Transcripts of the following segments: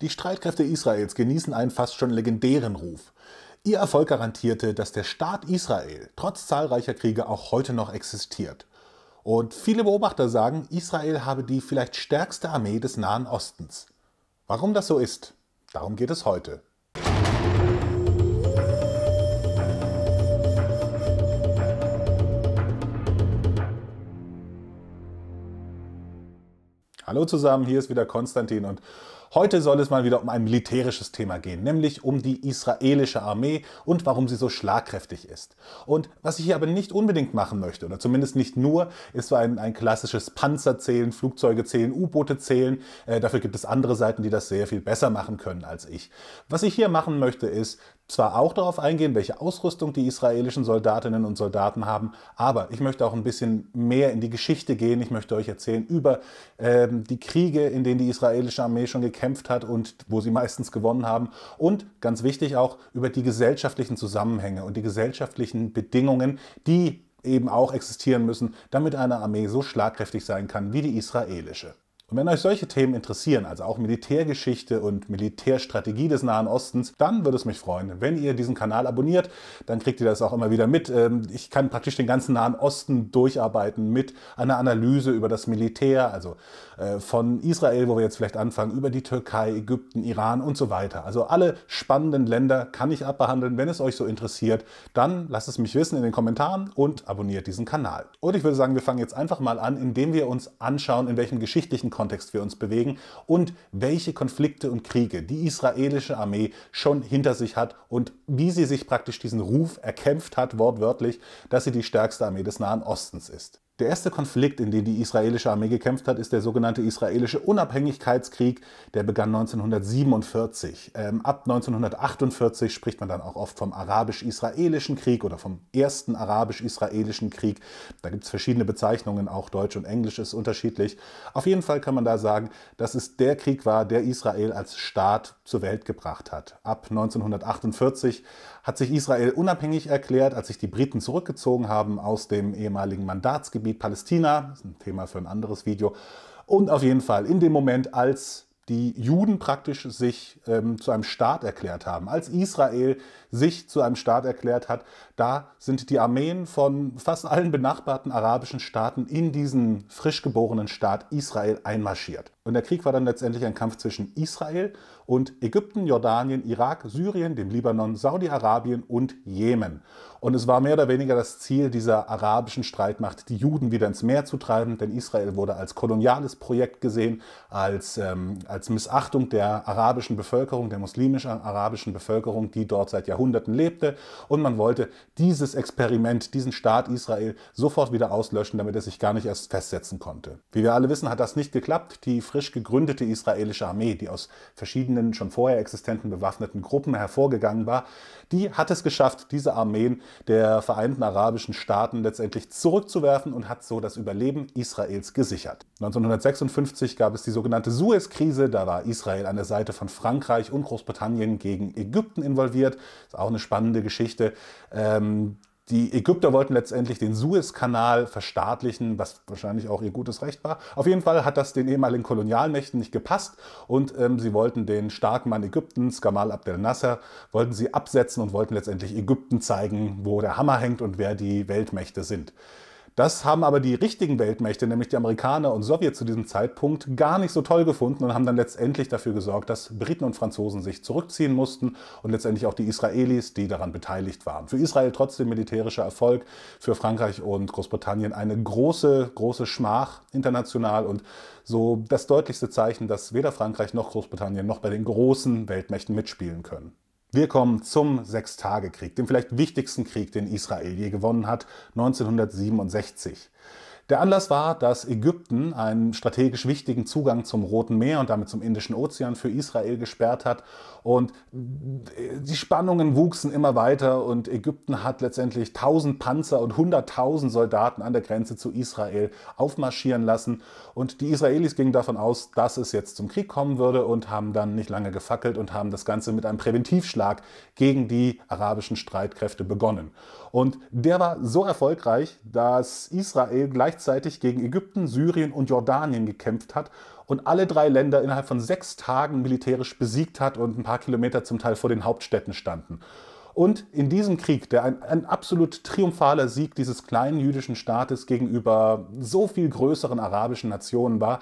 Die Streitkräfte Israels genießen einen fast schon legendären Ruf. Ihr Erfolg garantierte, dass der Staat Israel trotz zahlreicher Kriege auch heute noch existiert. Und viele Beobachter sagen, Israel habe die vielleicht stärkste Armee des Nahen Ostens. Warum das so ist, darum geht es heute. Hallo zusammen, hier ist wieder Konstantin und Heute soll es mal wieder um ein militärisches Thema gehen, nämlich um die israelische Armee und warum sie so schlagkräftig ist. Und was ich hier aber nicht unbedingt machen möchte, oder zumindest nicht nur, ist so ein, ein klassisches Panzer zählen, Flugzeuge zählen, U-Boote zählen. Äh, dafür gibt es andere Seiten, die das sehr viel besser machen können als ich. Was ich hier machen möchte, ist zwar auch darauf eingehen, welche Ausrüstung die israelischen Soldatinnen und Soldaten haben, aber ich möchte auch ein bisschen mehr in die Geschichte gehen. Ich möchte euch erzählen über ähm, die Kriege, in denen die israelische Armee schon gekämpft hat und wo sie meistens gewonnen haben. Und ganz wichtig auch über die gesellschaftlichen Zusammenhänge und die gesellschaftlichen Bedingungen, die eben auch existieren müssen, damit eine Armee so schlagkräftig sein kann wie die israelische. Und wenn euch solche Themen interessieren, also auch Militärgeschichte und Militärstrategie des Nahen Ostens, dann würde es mich freuen, wenn ihr diesen Kanal abonniert. Dann kriegt ihr das auch immer wieder mit. Ähm, ich kann praktisch den ganzen Nahen Osten durcharbeiten mit einer Analyse über das Militär, also äh, von Israel, wo wir jetzt vielleicht anfangen, über die Türkei, Ägypten, Iran und so weiter. Also alle spannenden Länder kann ich abbehandeln. Wenn es euch so interessiert, dann lasst es mich wissen in den Kommentaren und abonniert diesen Kanal. Und ich würde sagen, wir fangen jetzt einfach mal an, indem wir uns anschauen, in welchem geschichtlichen Kontext wir uns bewegen und welche Konflikte und Kriege die israelische Armee schon hinter sich hat und wie sie sich praktisch diesen Ruf erkämpft hat, wortwörtlich, dass sie die stärkste Armee des Nahen Ostens ist. Der erste Konflikt, in dem die israelische Armee gekämpft hat, ist der sogenannte israelische Unabhängigkeitskrieg. Der begann 1947. Ähm, ab 1948 spricht man dann auch oft vom arabisch-israelischen Krieg oder vom ersten arabisch-israelischen Krieg. Da gibt es verschiedene Bezeichnungen, auch Deutsch und Englisch ist unterschiedlich. Auf jeden Fall kann man da sagen, dass es der Krieg war, der Israel als Staat zur Welt gebracht hat. Ab 1948 hat sich Israel unabhängig erklärt, als sich die Briten zurückgezogen haben aus dem ehemaligen Mandatsgebiet Gebiet Palästina, das ist ein Thema für ein anderes Video. Und auf jeden Fall in dem Moment, als die Juden praktisch sich ähm, zu einem Staat erklärt haben, als Israel sich zu einem Staat erklärt hat, da sind die Armeen von fast allen benachbarten arabischen Staaten in diesen frisch geborenen Staat Israel einmarschiert. Und der Krieg war dann letztendlich ein Kampf zwischen Israel und Ägypten, Jordanien, Irak, Syrien, dem Libanon, Saudi-Arabien und Jemen. Und es war mehr oder weniger das Ziel dieser arabischen Streitmacht, die Juden wieder ins Meer zu treiben, denn Israel wurde als koloniales Projekt gesehen, als, ähm, als Missachtung der arabischen Bevölkerung, der muslimischen arabischen Bevölkerung, die dort seit Jahrhunderten lebte. Und man wollte dieses Experiment, diesen Staat Israel sofort wieder auslöschen, damit er sich gar nicht erst festsetzen konnte. Wie wir alle wissen, hat das nicht geklappt. Die frisch gegründete israelische Armee, die aus verschiedenen bestehenden, schon vorher existenten bewaffneten Gruppen hervorgegangen war, die hat es geschafft, diese Armeen der Vereinten Arabischen Staaten letztendlich zurückzuwerfen und hat so das Überleben Israels gesichert. 1956 gab es die sogenannte Suez-Krise, da war Israel an der Seite von Frankreich und Großbritannien gegen Ägypten involviert. Das Ist auch eine spannende Geschichte. Ähm, die Ägypter wollten letztendlich den Suezkanal verstaatlichen, was wahrscheinlich auch ihr gutes Recht war. Auf jeden Fall hat das den ehemaligen Kolonialmächten nicht gepasst und ähm, sie wollten den starken Mann Ägyptens, Gamal Abdel Nasser, wollten sie absetzen und wollten letztendlich Ägypten zeigen, wo der Hammer hängt und wer die Weltmächte sind. Das haben aber die richtigen Weltmächte, nämlich die Amerikaner und Sowjets zu diesem Zeitpunkt, gar nicht so toll gefunden und haben dann letztendlich dafür gesorgt, dass Briten und Franzosen sich zurückziehen mussten und letztendlich auch die Israelis, die daran beteiligt waren. Für Israel trotzdem militärischer Erfolg, für Frankreich und Großbritannien eine große, große Schmach international und so das deutlichste Zeichen, dass weder Frankreich noch Großbritannien noch bei den großen Weltmächten mitspielen können. Wir kommen zum Sechstagekrieg, dem vielleicht wichtigsten Krieg, den Israel je gewonnen hat, 1967. Der Anlass war, dass Ägypten einen strategisch wichtigen Zugang zum Roten Meer und damit zum Indischen Ozean für Israel gesperrt hat. Und die Spannungen wuchsen immer weiter und Ägypten hat letztendlich 1000 Panzer und 100.000 Soldaten an der Grenze zu Israel aufmarschieren lassen. Und die Israelis gingen davon aus, dass es jetzt zum Krieg kommen würde und haben dann nicht lange gefackelt und haben das Ganze mit einem Präventivschlag gegen die arabischen Streitkräfte begonnen. Und der war so erfolgreich, dass Israel gleichzeitig gegen Ägypten, Syrien und Jordanien gekämpft hat und alle drei Länder innerhalb von sechs Tagen militärisch besiegt hat und ein paar Kilometer zum Teil vor den Hauptstädten standen. Und in diesem Krieg, der ein, ein, absolut triumphaler Sieg dieses kleinen jüdischen Staates gegenüber so viel größeren arabischen Nationen war,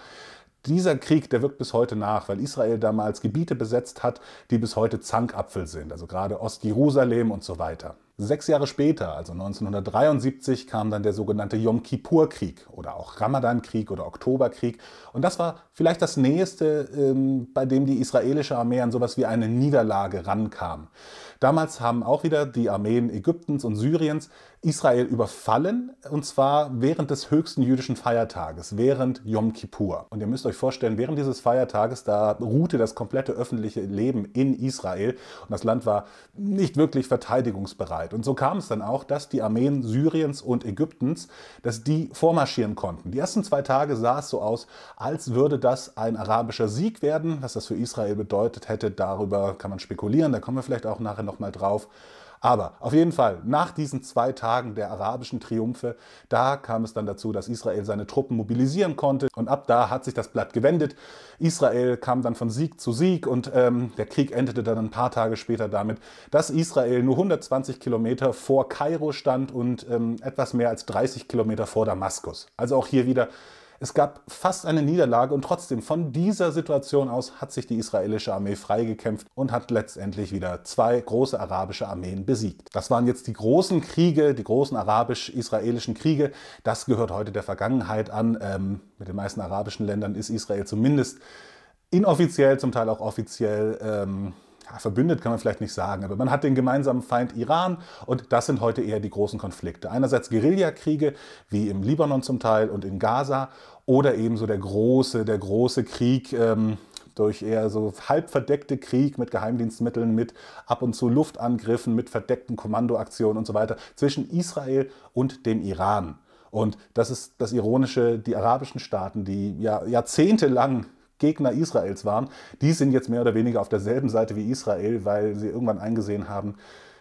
dieser Krieg, der wirkt bis heute nach, weil Israel damals Gebiete besetzt hat, die bis heute Zankapfel sind, also gerade Ostjerusalem und so weiter. Sechs Jahre später, also 1973, kam dann der sogenannte Yom Kippur-Krieg oder auch Ramadan-Krieg oder Oktoberkrieg. Und das war vielleicht das Nächste, ähm, bei dem die israelische Armee an sowas wie eine Niederlage rankam. Damals haben auch wieder die Armeen Ägyptens und Syriens Israel überfallen, und zwar während des höchsten jüdischen Feiertages, während Yom Kippur. Und ihr müsst euch vorstellen, während dieses Feiertages, da ruhte das komplette öffentliche Leben in Israel und das Land war nicht wirklich verteidigungsbereit. Und so kam es dann auch, dass die Armeen Syriens und Ägyptens, dass die vormarschieren konnten. Die ersten zwei Tage sah es so aus, als würde das ein arabischer Sieg werden. Was das für Israel bedeutet hätte, darüber kann man spekulieren, da kommen wir vielleicht auch nachher nochmal drauf. Aber auf jeden Fall, nach diesen zwei Tagen der arabischen Triumphe, da kam es dann dazu, dass Israel seine Truppen mobilisieren konnte. Und ab da hat sich das Blatt gewendet. Israel kam dann von Sieg zu Sieg und ähm, der Krieg endete dann ein paar Tage später damit, dass Israel nur 120 Kilometer vor Kairo stand und ähm, etwas mehr als 30 Kilometer vor Damaskus. Also auch hier wieder es gab fast eine Niederlage und trotzdem von dieser Situation aus hat sich die israelische Armee freigekämpft und hat letztendlich wieder zwei große arabische Armeen besiegt. Das waren jetzt die großen Kriege, die großen arabisch-israelischen Kriege. Das gehört heute der Vergangenheit an. Ähm, mit den meisten arabischen Ländern ist Israel zumindest inoffiziell, zum Teil auch offiziell ähm, ja, verbündet kann man vielleicht nicht sagen, aber man hat den gemeinsamen Feind Iran und das sind heute eher die großen Konflikte. Einerseits Guerillakriege, wie im Libanon zum Teil und in Gaza, oder ebenso der große, der große Krieg ähm, durch eher so halb verdeckte Krieg mit Geheimdienstmitteln, mit ab und zu Luftangriffen, mit verdeckten Kommandoaktionen und so weiter zwischen Israel und dem Iran. Und das ist das Ironische, die arabischen Staaten, die ja jahrzehntelang Gegner Israels waren, die sind jetzt mehr oder weniger auf derselben Seite wie Israel, weil sie irgendwann eingesehen haben,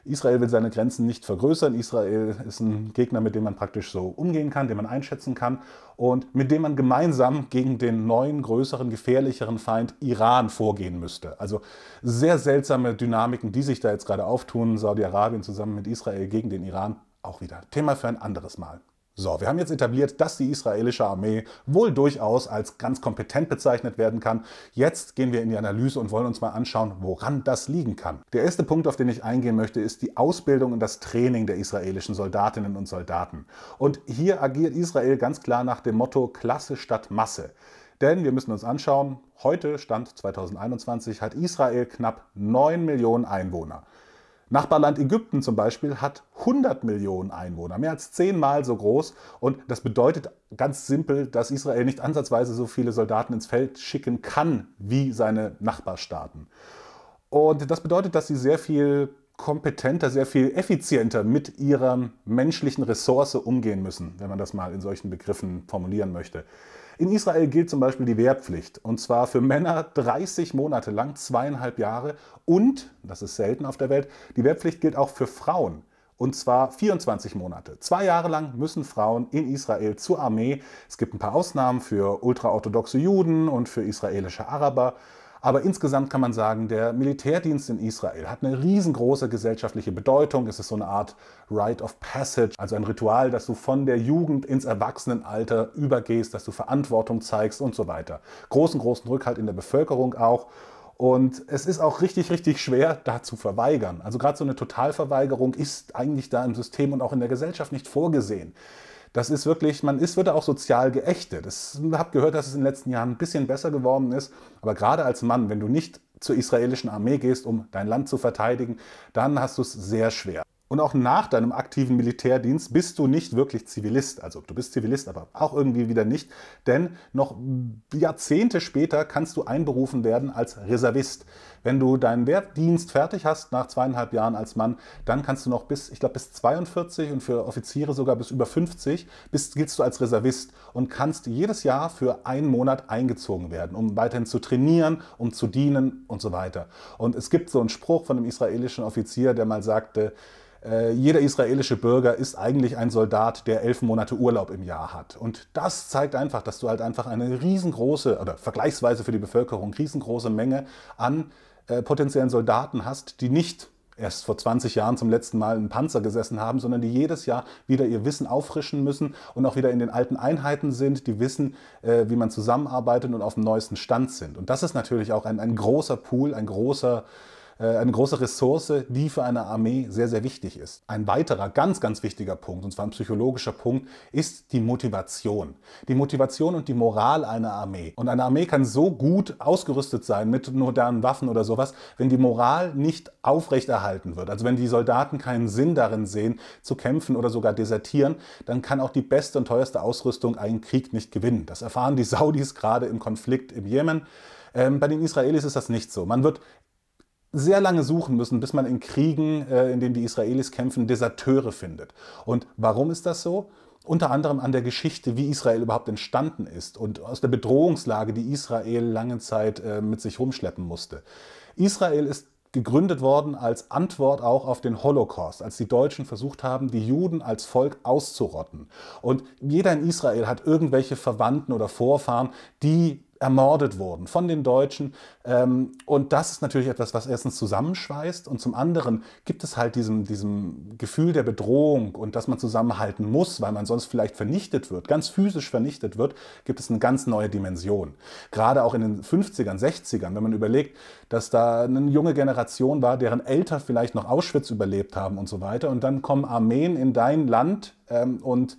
Israel will seine Grenzen nicht vergrößern. Israel ist ein Gegner, mit dem man praktisch so umgehen kann, den man einschätzen kann und mit dem man gemeinsam gegen den neuen, größeren, gefährlicheren Feind Iran vorgehen müsste. Also sehr seltsame Dynamiken, die sich da jetzt gerade auftun. Saudi-Arabien zusammen mit Israel gegen den Iran. Auch wieder Thema für ein anderes Mal. So, wir haben jetzt etabliert, dass die israelische Armee wohl durchaus als ganz kompetent bezeichnet werden kann. Jetzt gehen wir in die Analyse und wollen uns mal anschauen, woran das liegen kann. Der erste Punkt, auf den ich eingehen möchte, ist die Ausbildung und das Training der israelischen Soldatinnen und Soldaten. Und hier agiert Israel ganz klar nach dem Motto Klasse statt Masse. Denn wir müssen uns anschauen, heute, Stand 2021, hat Israel knapp 9 Millionen Einwohner. Nachbarland Ägypten zum Beispiel hat 100 Millionen Einwohner, mehr als zehnmal so groß. Und das bedeutet ganz simpel, dass Israel nicht ansatzweise so viele Soldaten ins Feld schicken kann wie seine Nachbarstaaten. Und das bedeutet, dass sie sehr viel kompetenter, sehr viel effizienter mit ihrer menschlichen Ressource umgehen müssen, wenn man das mal in solchen Begriffen formulieren möchte. In Israel gilt zum Beispiel die Wehrpflicht und zwar für Männer 30 Monate lang, zweieinhalb Jahre und, das ist selten auf der Welt, die Wehrpflicht gilt auch für Frauen und zwar 24 Monate. Zwei Jahre lang müssen Frauen in Israel zur Armee. Es gibt ein paar Ausnahmen für ultraorthodoxe Juden und für israelische Araber. Aber insgesamt kann man sagen, der Militärdienst in Israel hat eine riesengroße gesellschaftliche Bedeutung. Es ist so eine Art Rite of Passage, also ein Ritual, dass du von der Jugend ins Erwachsenenalter übergehst, dass du Verantwortung zeigst und so weiter. Großen, großen Rückhalt in der Bevölkerung auch. Und es ist auch richtig, richtig schwer, da zu verweigern. Also gerade so eine Totalverweigerung ist eigentlich da im System und auch in der Gesellschaft nicht vorgesehen. Das ist wirklich, man ist, wird auch sozial geächtet. Ich habe gehört, dass es in den letzten Jahren ein bisschen besser geworden ist. Aber gerade als Mann, wenn du nicht zur israelischen Armee gehst, um dein Land zu verteidigen, dann hast du es sehr schwer. Und auch nach deinem aktiven Militärdienst bist du nicht wirklich Zivilist. Also du bist Zivilist, aber auch irgendwie wieder nicht. Denn noch Jahrzehnte später kannst du einberufen werden als Reservist. Wenn du deinen Wehrdienst fertig hast, nach zweieinhalb Jahren als Mann, dann kannst du noch bis, ich glaube, bis 42 und für Offiziere sogar bis über 50, bist, giltst du als Reservist und kannst jedes Jahr für einen Monat eingezogen werden, um weiterhin zu trainieren, um zu dienen und so weiter. Und es gibt so einen Spruch von einem israelischen Offizier, der mal sagte, äh, jeder israelische Bürger ist eigentlich ein Soldat, der elf Monate Urlaub im Jahr hat. Und das zeigt einfach, dass du halt einfach eine riesengroße oder vergleichsweise für die Bevölkerung riesengroße Menge an äh, potenziellen Soldaten hast, die nicht erst vor 20 Jahren zum letzten Mal im Panzer gesessen haben, sondern die jedes Jahr wieder ihr Wissen auffrischen müssen und auch wieder in den alten Einheiten sind, die wissen, äh, wie man zusammenarbeitet und auf dem neuesten Stand sind. Und das ist natürlich auch ein, ein großer Pool, ein großer äh, äh, eine große Ressource, die für eine Armee sehr, sehr wichtig ist. Ein weiterer ganz, ganz wichtiger Punkt, und zwar ein psychologischer Punkt, ist die Motivation. Die Motivation und die Moral einer Armee. Und eine Armee kann so gut ausgerüstet sein mit modernen Waffen oder sowas, wenn die Moral nicht aufrechterhalten wird. Also wenn die Soldaten keinen Sinn darin sehen, zu kämpfen oder sogar desertieren, dann kann auch die beste und teuerste Ausrüstung einen Krieg nicht gewinnen. Das erfahren die Saudis gerade im Konflikt im Jemen ähm, bei den Israelis ist das nicht so. Man wird sehr lange suchen müssen, bis man in Kriegen, äh, in denen die Israelis kämpfen, Deserteure findet. Und warum ist das so? Unter anderem an der Geschichte, wie Israel überhaupt entstanden ist und aus der Bedrohungslage, die Israel lange Zeit äh, mit sich rumschleppen musste. Israel ist gegründet worden als Antwort auch auf den Holocaust, als die Deutschen versucht haben, die Juden als Volk auszurotten. Und jeder in Israel hat irgendwelche Verwandten oder Vorfahren, die ermordet wurden von den Deutschen. Ähm, und das ist natürlich etwas, was erstens zusammenschweißt und zum anderen gibt es halt diesem, diesem Gefühl der Bedrohung und dass man zusammenhalten muss, weil man sonst vielleicht vernichtet wird, ganz physisch vernichtet wird, gibt es eine ganz neue Dimension. Gerade auch in den 50ern, 60ern, wenn man überlegt, dass da eine junge Generation war, deren Eltern vielleicht noch Auschwitz überlebt haben und so weiter und dann kommen Armeen in dein Land ähm, und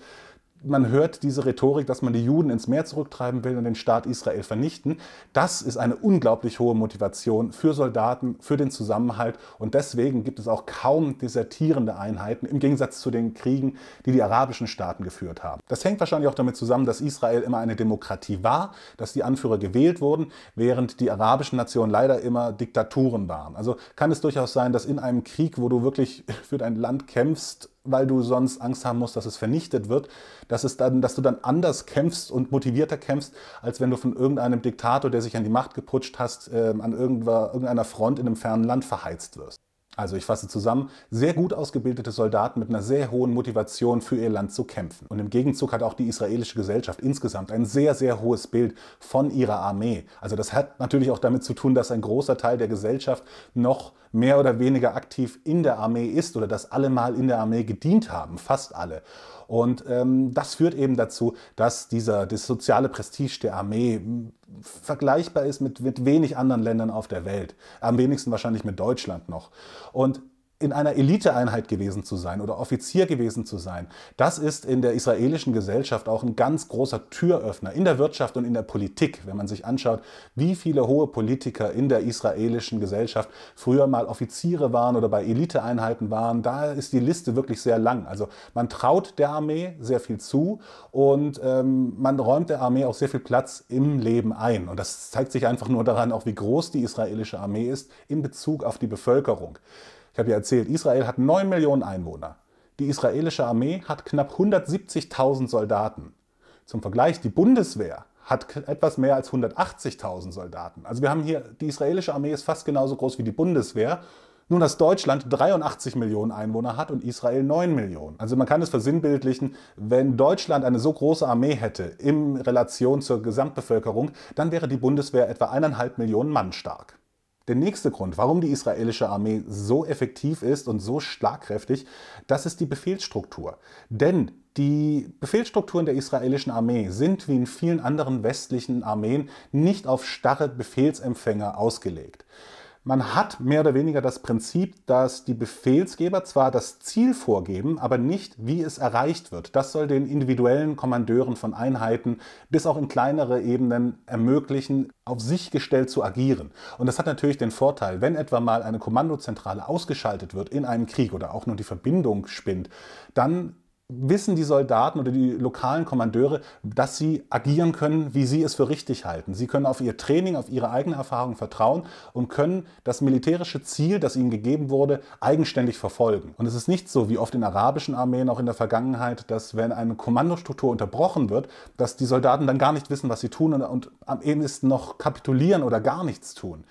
man hört diese Rhetorik, dass man die Juden ins Meer zurücktreiben will und den Staat Israel vernichten. Das ist eine unglaublich hohe Motivation für Soldaten, für den Zusammenhalt und deswegen gibt es auch kaum desertierende Einheiten im Gegensatz zu den Kriegen, die die arabischen Staaten geführt haben. Das hängt wahrscheinlich auch damit zusammen, dass Israel immer eine Demokratie war, dass die Anführer gewählt wurden, während die arabischen Nationen leider immer Diktaturen waren. Also kann es durchaus sein, dass in einem Krieg, wo du wirklich für dein Land kämpfst, weil du sonst Angst haben musst, dass es vernichtet wird, dass, es dann, dass du dann anders kämpfst und motivierter kämpfst, als wenn du von irgendeinem Diktator, der sich an die Macht geputscht hast, äh, an irgendeiner Front in einem fernen Land verheizt wirst. Also ich fasse zusammen, sehr gut ausgebildete Soldaten mit einer sehr hohen Motivation für ihr Land zu kämpfen. Und im Gegenzug hat auch die israelische Gesellschaft insgesamt ein sehr, sehr hohes Bild von ihrer Armee. Also das hat natürlich auch damit zu tun, dass ein großer Teil der Gesellschaft noch mehr oder weniger aktiv in der Armee ist oder dass alle mal in der Armee gedient haben, fast alle. Und ähm, das führt eben dazu, dass dieser, das soziale Prestige der Armee hm, vergleichbar ist mit, mit wenig anderen Ländern auf der Welt. Am wenigsten wahrscheinlich mit Deutschland noch. Und in einer Eliteeinheit gewesen zu sein oder Offizier gewesen zu sein, das ist in der israelischen Gesellschaft auch ein ganz großer Türöffner in der Wirtschaft und in der Politik, wenn man sich anschaut, wie viele hohe Politiker in der israelischen Gesellschaft früher mal Offiziere waren oder bei Eliteeinheiten waren. Da ist die Liste wirklich sehr lang. Also man traut der Armee sehr viel zu und ähm, man räumt der Armee auch sehr viel Platz im Leben ein. Und das zeigt sich einfach nur daran, auch wie groß die israelische Armee ist in Bezug auf die Bevölkerung. Ich habe ja erzählt, Israel hat 9 Millionen Einwohner. Die israelische Armee hat knapp 170.000 Soldaten. Zum Vergleich, die Bundeswehr hat etwas mehr als 180.000 Soldaten. Also wir haben hier, die israelische Armee ist fast genauso groß wie die Bundeswehr. Nun, dass Deutschland 83 Millionen Einwohner hat und Israel 9 Millionen. Also man kann es versinnbildlichen, wenn Deutschland eine so große Armee hätte in Relation zur Gesamtbevölkerung, dann wäre die Bundeswehr etwa eineinhalb Millionen Mann stark. Der nächste Grund, warum die israelische Armee so effektiv ist und so schlagkräftig, das ist die Befehlsstruktur. Denn die Befehlsstrukturen der israelischen Armee sind wie in vielen anderen westlichen Armeen nicht auf starre Befehlsempfänger ausgelegt. Man hat mehr oder weniger das Prinzip, dass die Befehlsgeber zwar das Ziel vorgeben, aber nicht, wie es erreicht wird. Das soll den individuellen Kommandeuren von Einheiten bis auch in kleinere Ebenen ermöglichen, auf sich gestellt zu agieren. Und das hat natürlich den Vorteil, wenn etwa mal eine Kommandozentrale ausgeschaltet wird in einem Krieg oder auch nur die Verbindung spinnt, dann wissen die Soldaten oder die lokalen Kommandeure, dass sie agieren können, wie sie es für richtig halten. Sie können auf ihr Training, auf ihre eigene Erfahrung vertrauen und können das militärische Ziel, das ihnen gegeben wurde, eigenständig verfolgen. Und es ist nicht so, wie oft in arabischen Armeen auch in der Vergangenheit, dass wenn eine Kommandostruktur unterbrochen wird, dass die Soldaten dann gar nicht wissen, was sie tun und, und am ehesten noch kapitulieren oder gar nichts tun.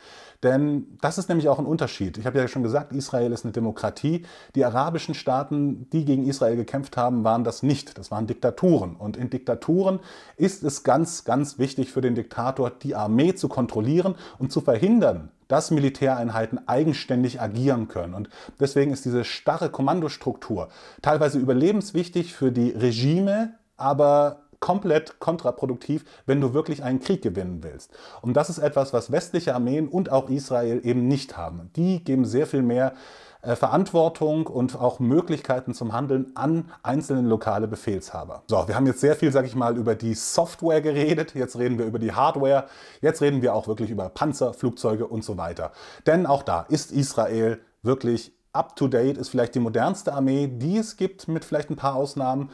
Denn das ist nämlich auch ein Unterschied. Ich habe ja schon gesagt, Israel ist eine Demokratie. Die arabischen Staaten, die gegen Israel gekämpft haben, waren das nicht. Das waren Diktaturen. Und in Diktaturen ist es ganz, ganz wichtig für den Diktator, die Armee zu kontrollieren und zu verhindern, dass Militäreinheiten eigenständig agieren können. Und deswegen ist diese starre Kommandostruktur teilweise überlebenswichtig für die Regime, aber komplett kontraproduktiv, wenn du wirklich einen Krieg gewinnen willst. Und das ist etwas, was westliche Armeen und auch Israel eben nicht haben. Die geben sehr viel mehr äh, Verantwortung und auch Möglichkeiten zum Handeln an einzelne lokale Befehlshaber. So, wir haben jetzt sehr viel, sag ich mal, über die Software geredet, jetzt reden wir über die Hardware, jetzt reden wir auch wirklich über Panzer, Flugzeuge und so weiter. Denn auch da ist Israel wirklich up to date, ist vielleicht die modernste Armee, die es gibt, mit vielleicht ein paar Ausnahmen.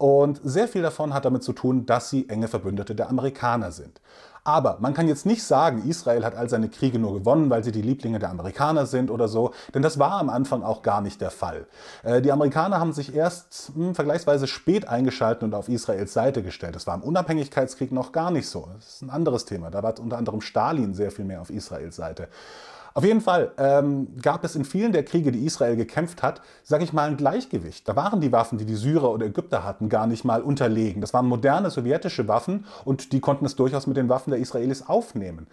Und sehr viel davon hat damit zu tun, dass sie enge Verbündete der Amerikaner sind. Aber man kann jetzt nicht sagen, Israel hat all seine Kriege nur gewonnen, weil sie die Lieblinge der Amerikaner sind oder so, denn das war am Anfang auch gar nicht der Fall. Äh, die Amerikaner haben sich erst mh, hm, vergleichsweise spät eingeschaltet und auf Israels Seite gestellt. Das war im Unabhängigkeitskrieg noch gar nicht so. Das ist ein anderes Thema. Da war unter anderem Stalin sehr viel mehr auf Israels Seite. Auf jeden Fall ähm, gab es in vielen der Kriege, die Israel gekämpft hat, sage ich mal, ein Gleichgewicht. Da waren die Waffen, die die Syrer oder Ägypter hatten, gar nicht mal unterlegen. Das waren moderne sowjetische Waffen und die konnten es durchaus mit den Waffen der Israelis aufnehmen.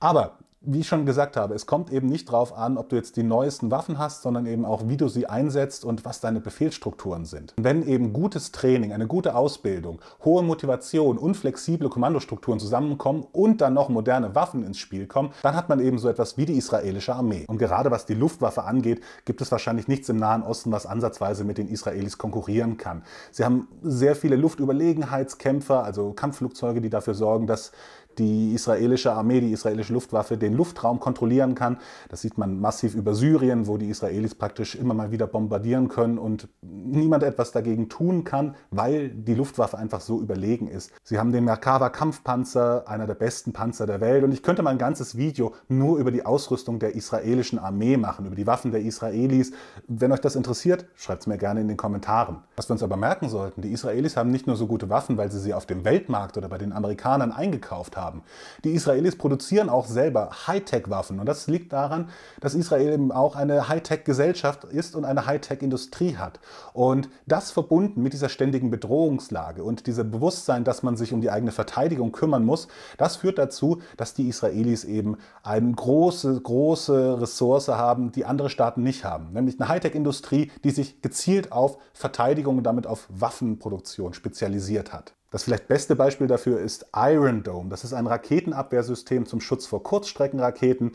Aber wie ich schon gesagt habe, es kommt eben nicht darauf an, ob du jetzt die neuesten Waffen hast, sondern eben auch, wie du sie einsetzt und was deine Befehlsstrukturen sind. Wenn eben gutes Training, eine gute Ausbildung, hohe Motivation und flexible Kommandostrukturen zusammenkommen und dann noch moderne Waffen ins Spiel kommen, dann hat man eben so etwas wie die israelische Armee. Und gerade was die Luftwaffe angeht, gibt es wahrscheinlich nichts im Nahen Osten, was ansatzweise mit den Israelis konkurrieren kann. Sie haben sehr viele Luftüberlegenheitskämpfer, also Kampfflugzeuge, die dafür sorgen, dass die israelische Armee, die israelische Luftwaffe den Luftraum kontrollieren kann. Das sieht man massiv über Syrien, wo die Israelis praktisch immer mal wieder bombardieren können und niemand etwas dagegen tun kann, weil die Luftwaffe einfach so überlegen ist. Sie haben den Merkava Kampfpanzer, einer der besten Panzer der Welt und ich könnte mein ganzes Video nur über die Ausrüstung der israelischen Armee machen, über die Waffen der Israelis. Wenn euch das interessiert, schreibt es mir gerne in den Kommentaren. Was wir uns aber merken sollten, die Israelis haben nicht nur so gute Waffen, weil sie sie auf dem Weltmarkt oder bei den Amerikanern eingekauft haben, haben. Die Israelis produzieren auch selber Hightech-Waffen und das liegt daran, dass Israel eben auch eine Hightech-Gesellschaft ist und eine Hightech-Industrie hat. Und das verbunden mit dieser ständigen Bedrohungslage und diesem Bewusstsein, dass man sich um die eigene Verteidigung kümmern muss, das führt dazu, dass die Israelis eben eine große, große Ressource haben, die andere Staaten nicht haben. Nämlich eine Hightech-Industrie, die sich gezielt auf Verteidigung und damit auf Waffenproduktion spezialisiert hat. Das vielleicht beste Beispiel dafür ist Iron Dome. Das ist ein Raketenabwehrsystem zum Schutz vor Kurzstreckenraketen.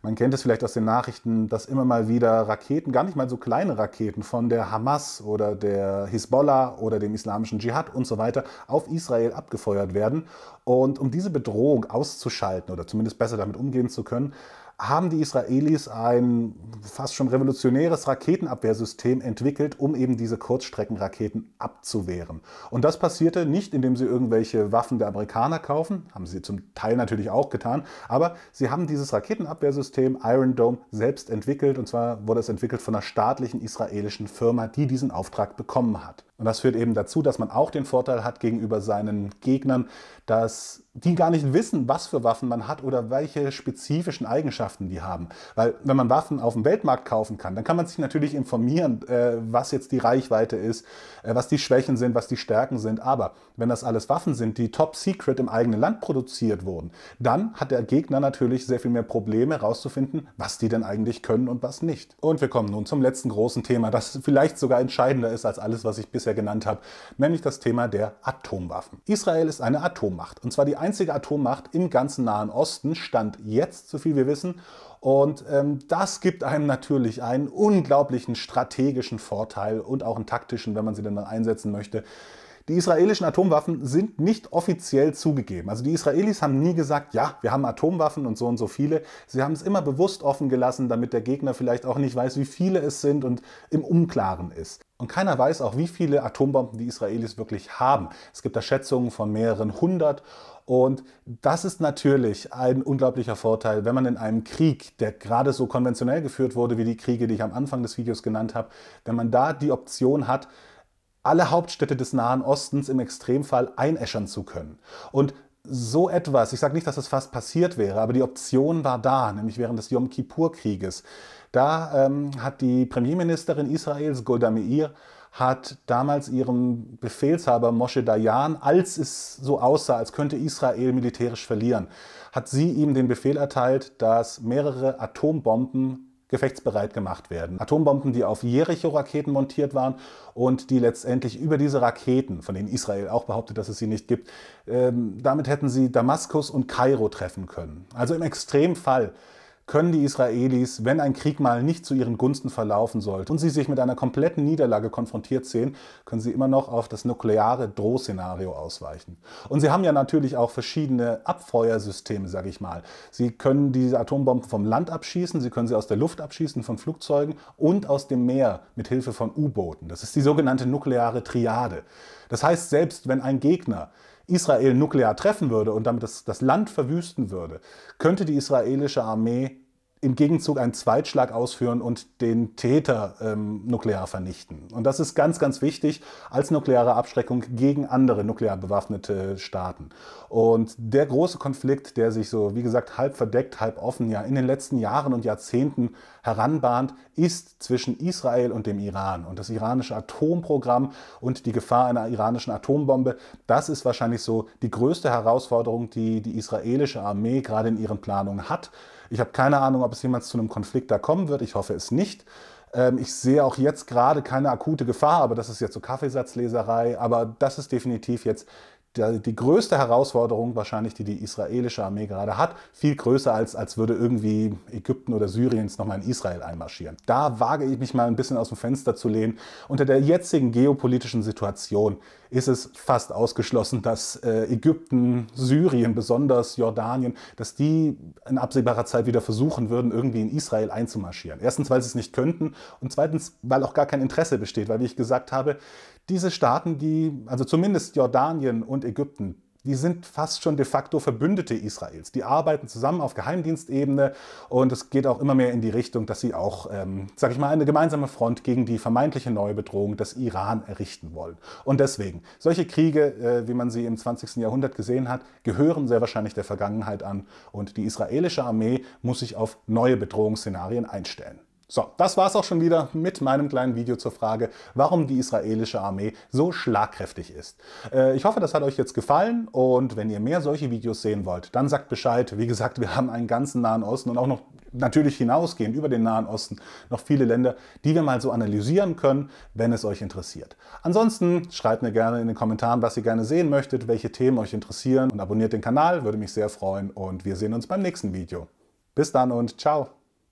Man kennt es vielleicht aus den Nachrichten, dass immer mal wieder Raketen, gar nicht mal so kleine Raketen von der Hamas oder der Hisbollah oder dem islamischen Dschihad und so weiter auf Israel abgefeuert werden. Und um diese Bedrohung auszuschalten oder zumindest besser damit umgehen zu können, haben die Israelis ein fast schon revolutionäres Raketenabwehrsystem entwickelt, um eben diese Kurzstreckenraketen abzuwehren. Und das passierte nicht, indem sie irgendwelche Waffen der Amerikaner kaufen, haben sie zum Teil natürlich auch getan, aber sie haben dieses Raketenabwehrsystem Iron Dome selbst entwickelt und zwar wurde es entwickelt von einer staatlichen israelischen Firma, die diesen Auftrag bekommen hat. Und das führt eben dazu, dass man auch den Vorteil hat gegenüber seinen Gegnern, dass die gar nicht wissen, was für Waffen man hat oder welche spezifischen Eigenschaften die haben. Weil wenn man Waffen auf dem Weltmarkt kaufen kann, dann kann man sich natürlich informieren, äh, was jetzt die Reichweite ist, äh, was die Schwächen sind, was die Stärken sind. Aber wenn das alles Waffen sind, die top secret im eigenen Land produziert wurden, dann hat der Gegner natürlich sehr viel mehr Probleme herauszufinden, was die denn eigentlich können und was nicht. Und wir kommen nun zum letzten großen Thema, das vielleicht sogar entscheidender ist als alles, was ich bisher genannt habe, nämlich das Thema der Atomwaffen. Israel ist eine Atomwaffe. Atommacht. Und zwar die einzige Atommacht im ganzen Nahen Osten, stand jetzt, so viel wir wissen. Und ähm, das gibt einem natürlich einen unglaublichen strategischen Vorteil und auch einen taktischen, wenn man sie dann einsetzen möchte. Die israelischen Atomwaffen sind nicht offiziell zugegeben. Also die Israelis haben nie gesagt, ja, wir haben Atomwaffen und so und so viele. Sie haben es immer bewusst offen gelassen, damit der Gegner vielleicht auch nicht weiß, wie viele es sind und im Unklaren ist. Und keiner weiß auch, wie viele Atombomben die Israelis wirklich haben. Es gibt da Schätzungen von mehreren hundert. Und das ist natürlich ein unglaublicher Vorteil, wenn man in einem Krieg, der gerade so konventionell geführt wurde wie die Kriege, die ich am Anfang des Videos genannt habe, wenn man da die Option hat, alle Hauptstädte des Nahen Ostens im Extremfall einäschern zu können. Und so etwas, ich sage nicht, dass das fast passiert wäre, aber die Option war da, nämlich während des Yom Kippur-Krieges. Da ähm, hat die Premierministerin Israels, Golda Meir, hat damals ihrem Befehlshaber Moshe Dayan, als es so aussah, als könnte Israel militärisch verlieren, hat sie ihm den Befehl erteilt, dass mehrere Atombomben gefechtsbereit gemacht werden. Atombomben, die auf Jericho-Raketen montiert waren und die letztendlich über diese Raketen, von denen Israel auch behauptet, dass es sie nicht gibt, ähm, damit hätten sie Damaskus und Kairo treffen können. Also im Extremfall können die Israelis, wenn ein Krieg mal nicht zu ihren Gunsten verlaufen sollte und sie sich mit einer kompletten Niederlage konfrontiert sehen, können sie immer noch auf das nukleare Drohszenario ausweichen. Und sie haben ja natürlich auch verschiedene Abfeuersysteme, sage ich mal. Sie können diese Atombomben vom Land abschießen, sie können sie aus der Luft abschießen, von Flugzeugen und aus dem Meer mit Hilfe von U-Booten. Das ist die sogenannte nukleare Triade. Das heißt, selbst wenn ein Gegner Israel nuklear treffen würde und damit das, das Land verwüsten würde, könnte die israelische Armee im Gegenzug einen Zweitschlag ausführen und den Täter ähm, nuklear vernichten. Und das ist ganz, ganz wichtig als nukleare Abschreckung gegen andere nuklear bewaffnete Staaten. Und der große Konflikt, der sich so, wie gesagt, halb verdeckt, halb offen ja in den letzten Jahren und Jahrzehnten heranbahnt, ist zwischen Israel und dem Iran. Und das iranische Atomprogramm und die Gefahr einer iranischen Atombombe, das ist wahrscheinlich so die größte Herausforderung, die die israelische Armee gerade in ihren Planungen hat. Ich habe keine Ahnung, ob es jemals zu einem Konflikt da kommen wird. Ich hoffe es nicht. Ähm, ich sehe auch jetzt gerade keine akute Gefahr, aber das ist jetzt so Kaffeesatzleserei. Aber das ist definitiv jetzt die größte Herausforderung wahrscheinlich, die die israelische Armee gerade hat, viel größer als, als würde irgendwie Ägypten oder Syrien jetzt nochmal in Israel einmarschieren. Da wage ich mich mal ein bisschen aus dem Fenster zu lehnen. Unter der jetzigen geopolitischen Situation ist es fast ausgeschlossen, dass äh, Ägypten, Syrien, besonders Jordanien, dass die in absehbarer Zeit wieder versuchen würden, irgendwie in Israel einzumarschieren. Erstens, weil sie es nicht könnten und zweitens, weil auch gar kein Interesse besteht, weil, wie ich gesagt habe, diese Staaten, die, also zumindest Jordanien und Ägypten, die sind fast schon de facto Verbündete Israels. Die arbeiten zusammen auf Geheimdienstebene und es geht auch immer mehr in die Richtung, dass sie auch, ähm, sag ich mal, eine gemeinsame Front gegen die vermeintliche neue Bedrohung des Iran errichten wollen. Und deswegen, solche Kriege, äh, wie man sie im 20. Jahrhundert gesehen hat, gehören sehr wahrscheinlich der Vergangenheit an und die israelische Armee muss sich auf neue Bedrohungsszenarien einstellen. So, das es auch schon wieder mit meinem kleinen Video zur Frage, warum die israelische Armee so schlagkräftig ist. Äh, ich hoffe, das hat euch jetzt gefallen und wenn ihr mehr solche Videos sehen wollt, dann sagt Bescheid. Wie gesagt, wir haben einen ganzen Nahen Osten und auch noch natürlich hinausgehend über den Nahen Osten noch viele Länder, die wir mal so analysieren können, wenn es euch interessiert. Ansonsten schreibt mir gerne in den Kommentaren, was ihr gerne sehen möchtet, welche Themen euch interessieren und abonniert den Kanal, würde mich sehr freuen und wir sehen uns beim nächsten Video. Bis dann und ciao!